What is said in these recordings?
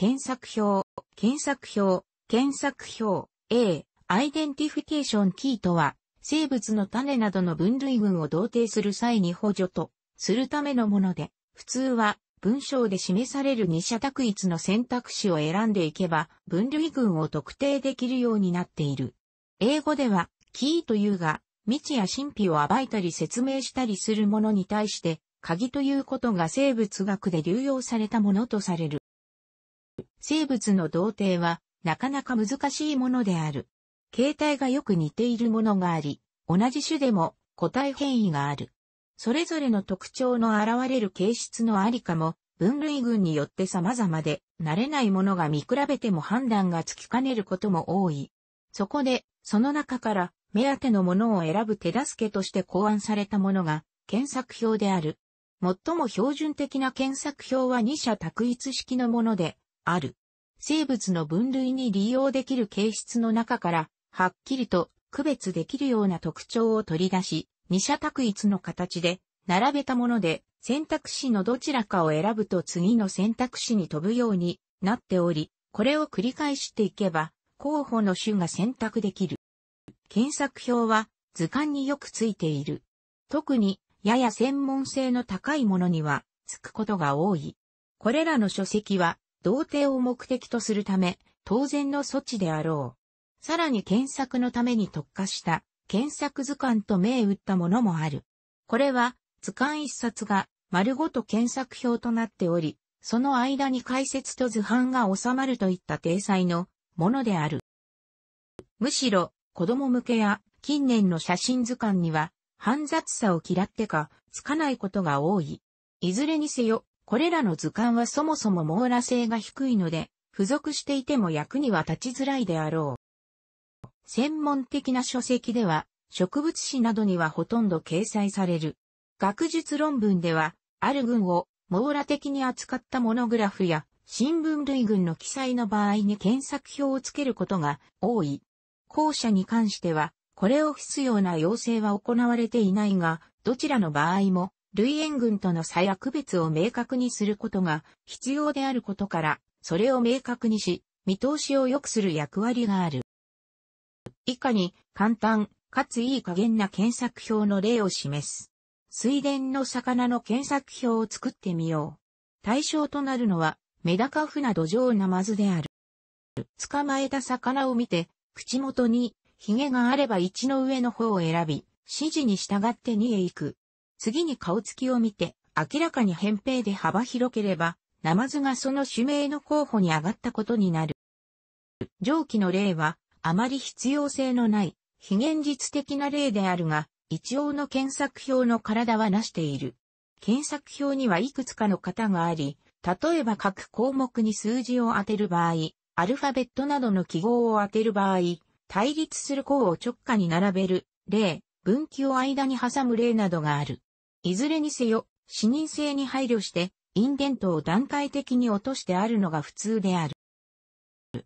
検索表、検索表、検索表、A、アイデンティフィケーションキーとは、生物の種などの分類群を同定する際に補助とするためのもので、普通は文章で示される二者択一の選択肢を選んでいけば、分類群を特定できるようになっている。英語では、キーというが、未知や神秘を暴いたり説明したりするものに対して、鍵ということが生物学で流用されたものとされる。生物の同定はなかなか難しいものである。形態がよく似ているものがあり、同じ種でも個体変異がある。それぞれの特徴の現れる形質のありかも、分類群によって様々で、慣れないものが見比べても判断がつきかねることも多い。そこで、その中から目当てのものを選ぶ手助けとして考案されたものが、検索表である。最も標準的な検索表は二者択一式のもので、ある。生物の分類に利用できる形質の中から、はっきりと区別できるような特徴を取り出し、二者択一の形で、並べたもので、選択肢のどちらかを選ぶと次の選択肢に飛ぶようになっており、これを繰り返していけば、候補の種が選択できる。検索表は図鑑によくついている。特に、やや専門性の高いものには、つくことが多い。これらの書籍は、同定を目的とするため、当然の措置であろう。さらに検索のために特化した検索図鑑と銘打ったものもある。これは図鑑一冊が丸ごと検索表となっており、その間に解説と図版が収まるといった体裁のものである。むしろ子供向けや近年の写真図鑑には煩雑さを嫌ってかつかないことが多い。いずれにせよこれらの図鑑はそもそも網羅性が低いので、付属していても役には立ちづらいであろう。専門的な書籍では、植物誌などにはほとんど掲載される。学術論文では、ある群を網羅的に扱ったモノグラフや新聞類群の記載の場合に検索表をつけることが多い。後者に関しては、これを必要な要請は行われていないが、どちらの場合も類縁群との差や区別を明確にすることが必要であることから、それを明確にし、見通しを良くする役割がある。以下に簡単かついい加減な検索表の例を示す。水田の魚の検索表を作ってみよう。対象となるのはメダカフナドジョウナマズである。捕まえた魚を見て、口元にヒゲがあれば一の上の方を選び、指示に従って2へ行く。次に顔つきを見て、明らかに扁平で幅広ければ、ナマズがその指名の候補に上がったことになる。上記の例は、あまり必要性のない、非現実的な例であるが、一応の検索表の体はなしている。検索表にはいくつかの型があり、例えば各項目に数字を当てる場合、アルファベットなどの記号を当てる場合、対立する項を直下に並べる例、分岐を間に挟む例などがある。いずれにせよ、視認性に配慮して、インデントを段階的に落としてあるのが普通である。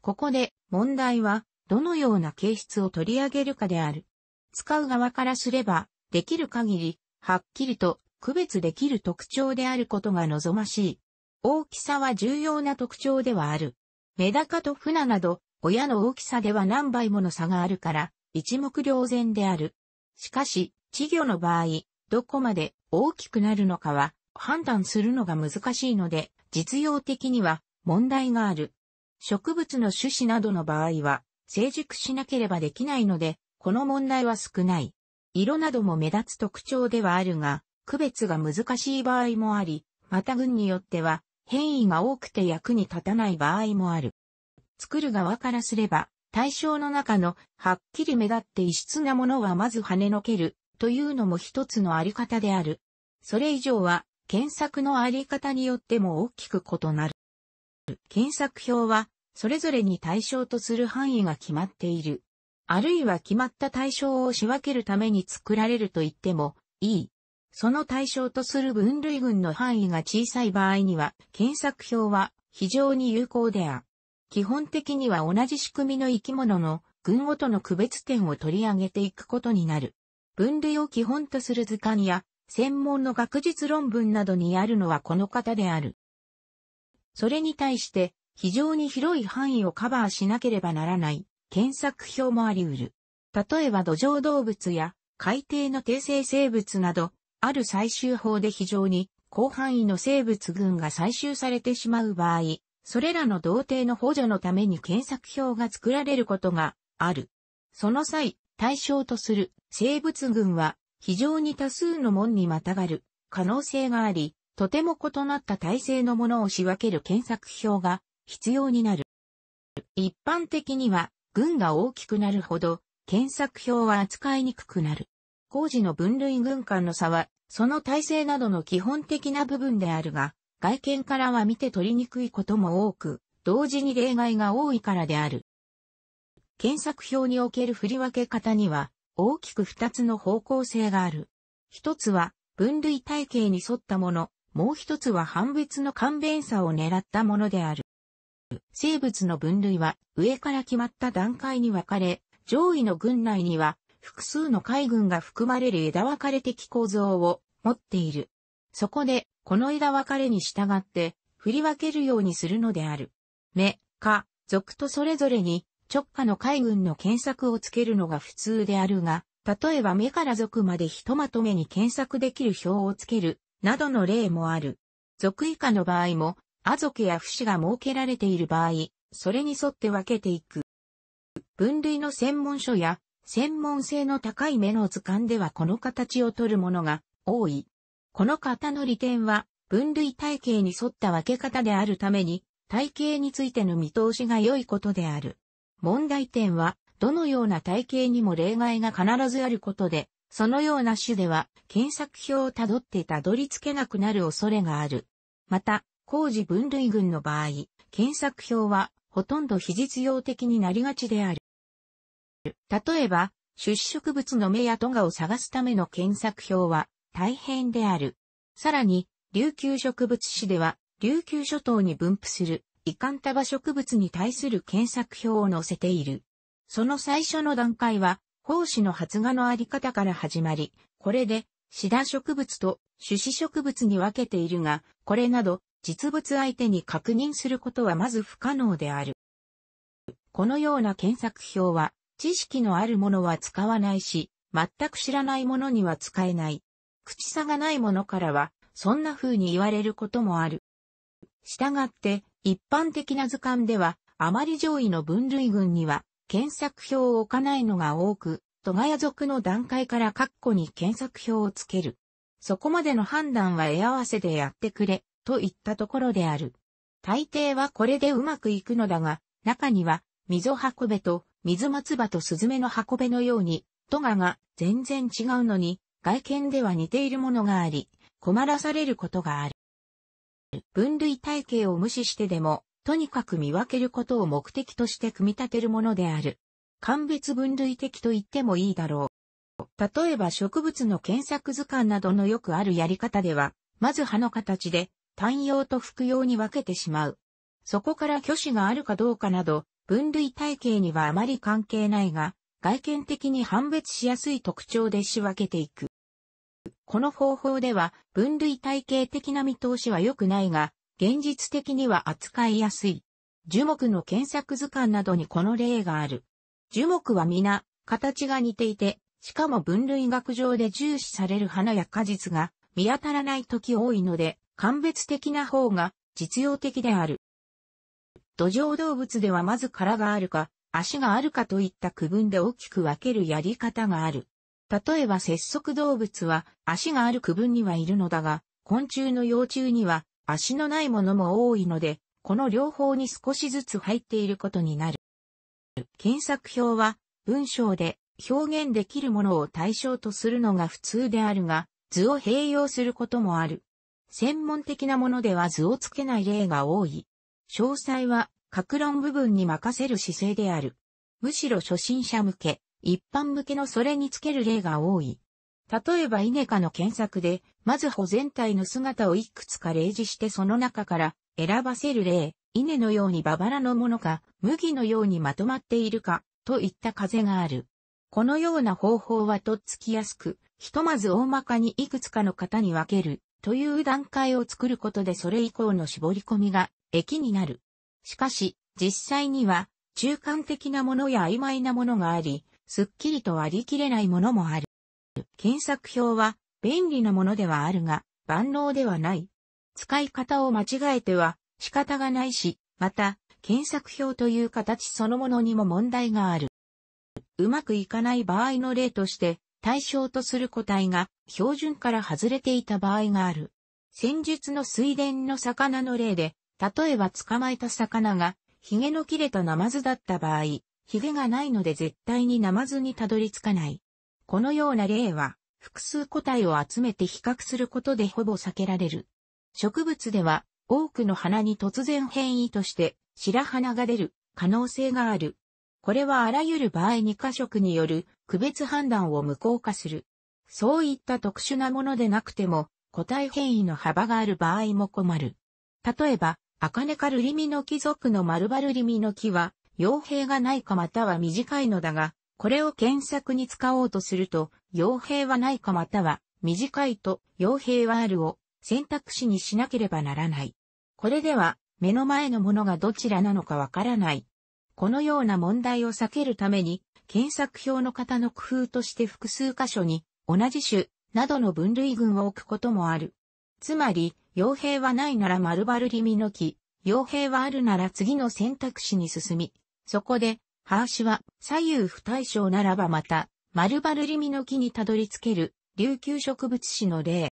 ここで、問題は、どのような形質を取り上げるかである。使う側からすれば、できる限り、はっきりと区別できる特徴であることが望ましい。大きさは重要な特徴ではある。メダカとフナなど、親の大きさでは何倍もの差があるから、一目瞭然である。しかし、稚魚の場合、どこまで大きくなるのかは判断するのが難しいので、実用的には問題がある。植物の種子などの場合は、成熟しなければできないので、この問題は少ない。色なども目立つ特徴ではあるが、区別が難しい場合もあり、また群によっては変異が多くて役に立たない場合もある。作る側からすれば、対象の中のはっきり目立って異質なものはまず跳ねのけるというのも一つのあり方である。それ以上は、検索のあり方によっても大きく異なる。検索表は、それぞれに対象とする範囲が決まっている。あるいは決まった対象を仕分けるために作られると言ってもいい。その対象とする分類群の範囲が小さい場合には、検索表は非常に有効である。基本的には同じ仕組みの生き物の群ごとの区別点を取り上げていくことになる。分類を基本とする図鑑や、専門の学術論文などにあるのはこの方である。それに対して、非常に広い範囲をカバーしなければならない検索表もあり得る。例えば土壌動物や海底の低生生物など、ある採集法で非常に広範囲の生物群が採集されてしまう場合、それらの同定の補助のために検索表が作られることがある。その際、対象とする生物群は非常に多数の門にまたがる可能性があり、とても異なった体制のものを仕分ける検索表が必要になる。一般的には群が大きくなるほど検索表は扱いにくくなる。工事の分類群間の差は、その体制などの基本的な部分であるが、外見からは見て取りにくいことも多く、同時に例外が多いからである。検索表における振り分け方には、大きく二つの方向性がある。一つは、分類体系に沿ったもの、もう一つは判別の簡便さを狙ったものである。生物の分類は上から決まった段階に分かれ、上位の群内には複数の海群が含まれる枝分かれ的構造を持っている。そこで、この枝分かれに従って振り分けるようにするのである。目、科、属とそれぞれに直下の海軍の検索をつけるのが普通であるが、例えば目から族までひとまとめに検索できる表をつける、などの例もある。属以下の場合も、ア族や不死が設けられている場合、それに沿って分けていく。分類の専門書や、専門性の高い目の図鑑ではこの形を取るものが多い。この型の利点は、分類体系に沿った分け方であるために、体系についての見通しが良いことである。問題点は、どのような体系にも例外が必ずあることで、そのような種では、検索表をたどってたどり着けなくなる恐れがある。また、工事分類群の場合、検索表は、ほとんど非実用的になりがちである。例えば、種子植物の芽やトガを探すための検索表は大変である。さらに、琉球植物誌では、琉球諸島に分布するイカンタバ植物に対する検索表を載せている。その最初の段階は、胞子の発芽のあり方から始まり、これで、シダ植物と種子植物に分けているが、これなど、実物相手に確認することはまず不可能である。このような検索表は、知識のあるものは使わないし、全く知らないものには使えない。口差がないものからは、そんな風に言われることもある。したがって、一般的な図鑑では、あまり上位の分類群には、検索表を置かないのが多く、トガヤ族の段階から括弧に検索表をつける。そこまでの判断は絵合わせでやってくれ、といったところである。大抵はこれでうまくいくのだが、中には、溝運べと、水松葉とスズメの運べのように、トガが全然違うのに、外見では似ているものがあり、困らされることがある。分類体系を無視してでも、とにかく見分けることを目的として組み立てるものである。鑑別分類的と言ってもいいだろう。例えば植物の検索図鑑などのよくあるやり方では、まず葉の形で単葉と副葉に分けてしまう。そこから虚子があるかどうかなど、分類体系にはあまり関係ないが、外見的に判別しやすい特徴で仕分けていく。この方法では分類体系的な見通しは良くないが、現実的には扱いやすい。樹木の検索図鑑などにこの例がある。樹木は皆、形が似ていて、しかも分類学上で重視される花や果実が見当たらない時多いので、鑑別的な方が実用的である。土壌動物ではまず殻があるか、足があるかといった区分で大きく分けるやり方がある。例えば節足動物は足がある区分にはいるのだが、昆虫の幼虫には足のないものも多いので、この両方に少しずつ入っていることになる。検索表は文章で表現できるものを対象とするのが普通であるが、図を併用することもある。専門的なものでは図をつけない例が多い。詳細は格論部分に任せる姿勢である。むしろ初心者向け、一般向けのそれにつける例が多い。例えばイネの検索で、まず保全体の姿をいくつか例示してその中から選ばせる例、稲のようにババラのものか、麦のようにまとまっているか、といった風がある。このような方法はとっつきやすく、ひとまず大まかにいくつかの型に分ける、という段階を作ることでそれ以降の絞り込みが、益になる。しかし、実際には、中間的なものや曖昧なものがあり、すっきりと割り切れないものもある。検索表は便利なものではあるが、万能ではない。使い方を間違えては仕方がないし、また、検索表という形そのものにも問題がある。うまくいかない場合の例として、対象とする個体が標準から外れていた場合がある。戦術の水田の魚の例で、例えば捕まえた魚が、ヒゲの切れたナマズだった場合、ヒゲがないので絶対にナマズにたどり着かない。このような例は、複数個体を集めて比較することでほぼ避けられる。植物では、多くの花に突然変異として、白花が出る可能性がある。これはあらゆる場合に過食による区別判断を無効化する。そういった特殊なものでなくても、個体変異の幅がある場合も困る。例えば、アカネカルリミの貴族のマルバルリミの木は、傭兵がないかまたは短いのだが、これを検索に使おうとすると、傭兵はないかまたは短いと傭兵はあるを選択肢にしなければならない。これでは目の前のものがどちらなのかわからない。このような問題を避けるために、検索表の方の工夫として複数箇所に同じ種などの分類群を置くこともある。つまり、傭兵はないなら丸々リミのき、傭兵はあるなら次の選択肢に進み、そこで、ハーシは左右不対称ならばまた、丸々リミの木にたどり着ける、琉球植物史の例。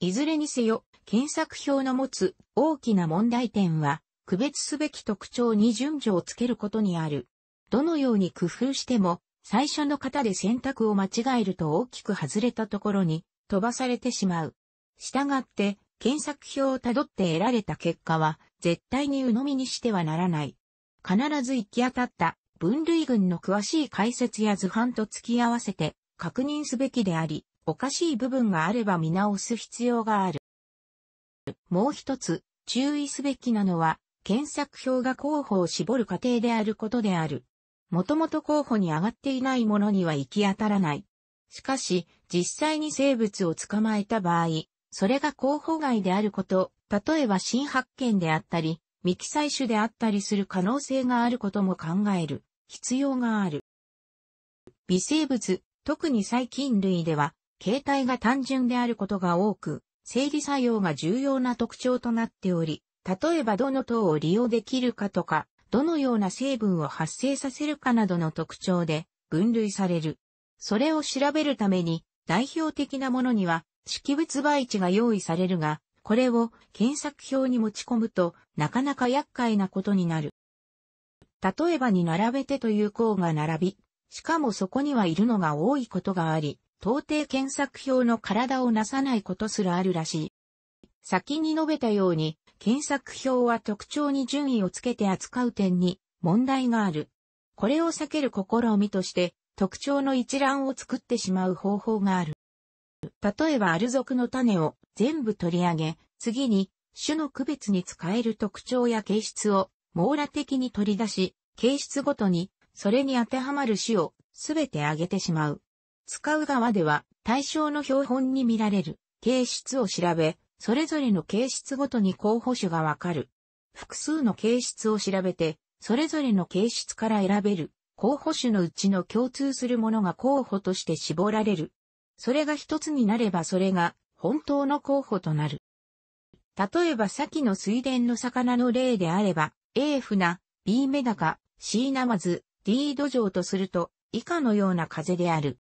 いずれにせよ、検索表の持つ大きな問題点は、区別すべき特徴に順序をつけることにある。どのように工夫しても、最初の型で選択を間違えると大きく外れたところに飛ばされてしまう。したがって、検索表をたどって得られた結果は、絶対に鵜呑みにしてはならない。必ず行き当たった分類群の詳しい解説や図版と付き合わせて確認すべきであり、おかしい部分があれば見直す必要がある。もう一つ、注意すべきなのは、検索表が候補を絞る過程であることである。もともと候補に上がっていないものには行き当たらない。しかし、実際に生物を捕まえた場合、それが候補外であること、例えば新発見であったり、未記載種であったりする可能性があることも考える必要がある。微生物、特に細菌類では、形態が単純であることが多く、生理作用が重要な特徴となっており、例えばどの糖を利用できるかとか、どのような成分を発生させるかなどの特徴で分類される。それを調べるために代表的なものには識別培地が用意されるが、これを検索表に持ち込むと、なかなか厄介なことになる。例えばに並べてという項が並び、しかもそこにはいるのが多いことがあり、到底検索表の体をなさないことすらあるらしい。先に述べたように、検索表は特徴に順位をつけて扱う点に問題がある。これを避ける試みとして、特徴の一覧を作ってしまう方法がある。例えばアル属の種を全部取り上げ、次に種の区別に使える特徴や形質を網羅的に取り出し、形質ごとにそれに当てはまる種をすべて挙げてしまう。使う側では対象の標本に見られる形質を調べ、それぞれの形質ごとに候補種がわかる。複数の形質を調べて、それぞれの形質から選べる候補種のうちの共通するものが候補として絞られるそれが一つになればそれが本当の候補となる。例えば先の水田の魚の例であれば、A 船、B メダカ、C ナマズ、D 土壌とすると、以下のような風である。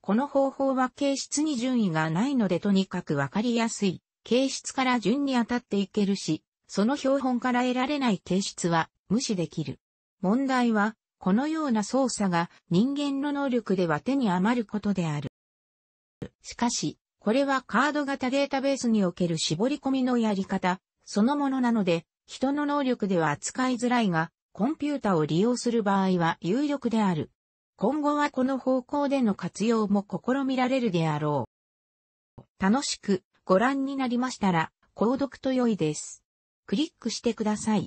この方法は形質に順位がないのでとにかくわかりやすい。形質から順に当たっていけるし、その標本から得られない形質は無視できる。問題は、このような操作が人間の能力では手に余ることである。しかし、これはカード型データベースにおける絞り込みのやり方そのものなので、人の能力では扱いづらいが、コンピュータを利用する場合は有力である。今後はこの方向での活用も試みられるであろう。楽しくご覧になりましたら、購読と良いです。クリックしてください。